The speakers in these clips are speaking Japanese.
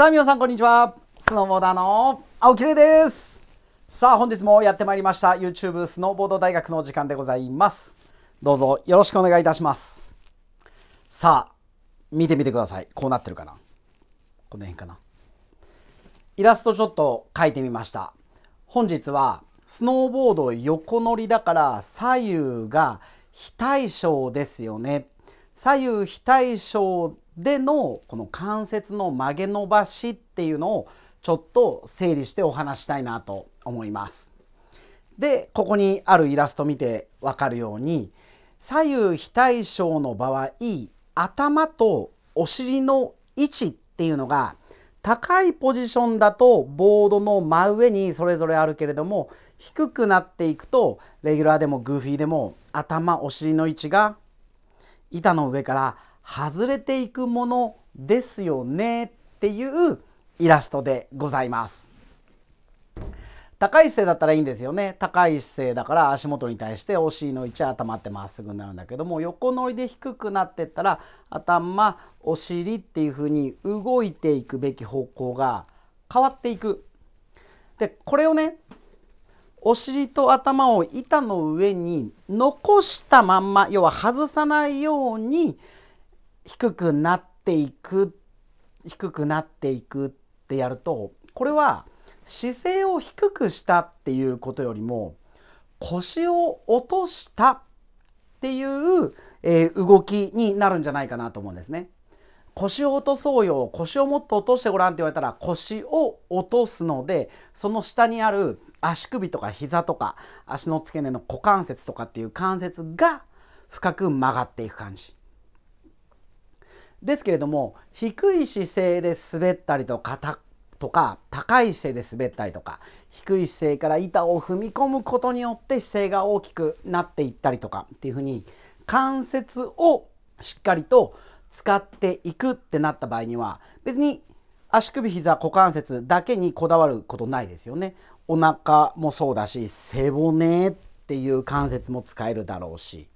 さあ皆さんこんにちはスノーボーダーの青木玲ですさあ本日もやってまいりました YouTube スノーボード大学の時間でございますどうぞよろしくお願いいたしますさあ見てみてくださいこうなってるかなこの辺かなイラストちょっと描いてみました本日はスノーボード横乗りだから左右が非対称ですよね左右非対称でのこの関節の曲げ伸ばしっていうのをちょっと整理してお話したいなと思います。でここにあるイラスト見て分かるように左右非対称の場合頭とお尻の位置っていうのが高いポジションだとボードの真上にそれぞれあるけれども低くなっていくとレギュラーでもグーフィーでも頭お尻の位置が板の上から外れていくものですよねっていうイラストでございます。高い姿勢だったらいいんですよね高い姿勢だから足元に対してお尻の位置は頭ってまっすぐになるんだけども横乗りで低くなってったら頭お尻っていう風に動いていくべき方向が変わっていく。でこれをねお尻と頭を板の上に残したまんま要は外さないように低くなっていく低くなっていくってやるとこれは姿勢を低くしたっていうことよりも腰を落としたっていう、えー、動きになるんじゃないかなと思うんですね。腰を落とそうよ腰をもっと落としてごらんって言われたら腰を落とすのでその下にある足首とか膝とか足の付け根の股関節とかっていう関節が深く曲がっていく感じですけれども低い姿勢で滑ったりとかとか高い姿勢で滑ったりとか低い姿勢から板を踏み込むことによって姿勢が大きくなっていったりとかっていうふうに関節をしっかりと使っていくってなった場合には別に足首膝股関節だけにこだわることないですよね。お腹もそうだし背骨っていう関節も使えるだろうし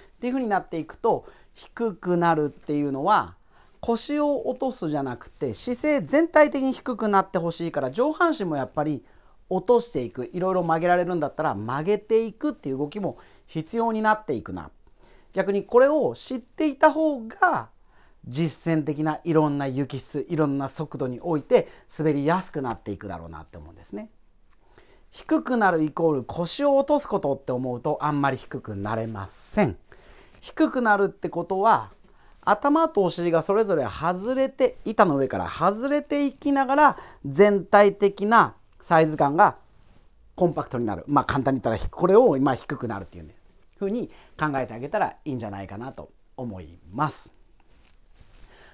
っていうふうになっていくと低くなるっていうのは腰を落とすじゃなくて姿勢全体的に低くなってほしいから上半身もやっぱり落としていくいろいろ曲げられるんだったら曲げていくっていう動きも必要になっていくな逆にこれを知っていた方が実践的ないろんな雪質いろんな速度において滑りやすくなっていくだろうなって思うんですね。低くなるイコール腰を落とすことって思うとあんまり低くなれません。低くなるってことは頭とお尻がそれぞれ外れて板の上から外れていきながら全体的なサイズ感がコンパクトになるまあ簡単に言ったらこれを今低くなるっていうねふうに考えてあげたらいいんじゃないかなと思います。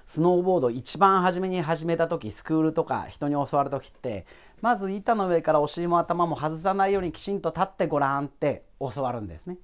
スノーボード一番初めに始めた時スクールとか人に教わる時ってまず板の上からお尻も頭も外さないようにきちんと立ってごらんって教わるんですね。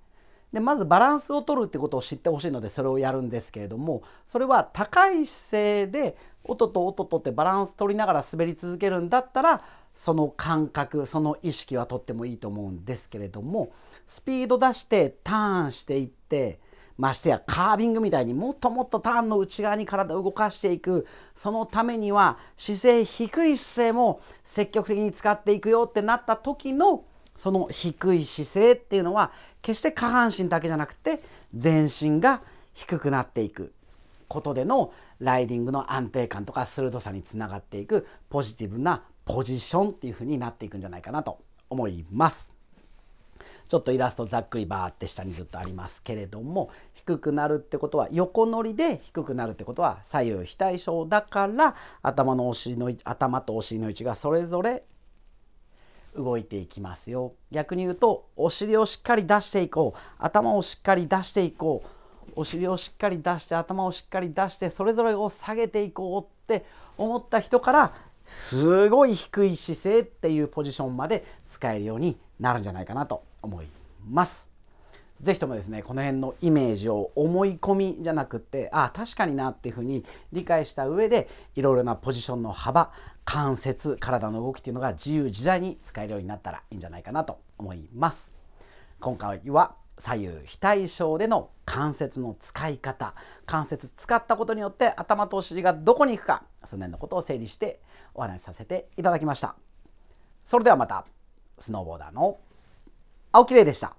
でまずバランスを取るってことを知ってほしいのでそれをやるんですけれどもそれは高い姿勢で音と音とってバランス取りながら滑り続けるんだったらその感覚その意識はとってもいいと思うんですけれどもスピード出してターンしていってましてやカービングみたいにもっともっとターンの内側に体を動かしていくそのためには姿勢低い姿勢も積極的に使っていくよってなった時のその低い姿勢っていうのは決して下半身だけじゃなくて全身が低くなっていくことでのライディングの安定感とか鋭さにつながっていくポジティブなポジションっていう風になっていくんじゃないかなと思います。ちょっとイラストざっくりバーって下にずっとありますけれども低くなるってことは横乗りで低くなるってことは左右非対称だから頭のお尻の頭とお尻の位置がそれぞれ動いていきますよ逆に言うとお尻をしっかり出していこう頭をしっかり出していこうお尻をしっかり出して頭をしっかり出してそれぞれを下げていこうって思った人からすごい低い姿勢っていうポジションまで使えるようになるんじゃないかなと思います。是非ともですねこの辺のイメージを思い込みじゃなくってああ確かになっていうふうに理解した上でいろいろなポジションの幅関節体の動きっていうのが自由自在に使えるようになったらいいんじゃないかなと思います今回は左右非対称での関節の使い方関節使ったことによって頭とお尻がどこに行くかその辺のことを整理してお話しさせていただきましたそれではまたスノーボーダーの青木玲でした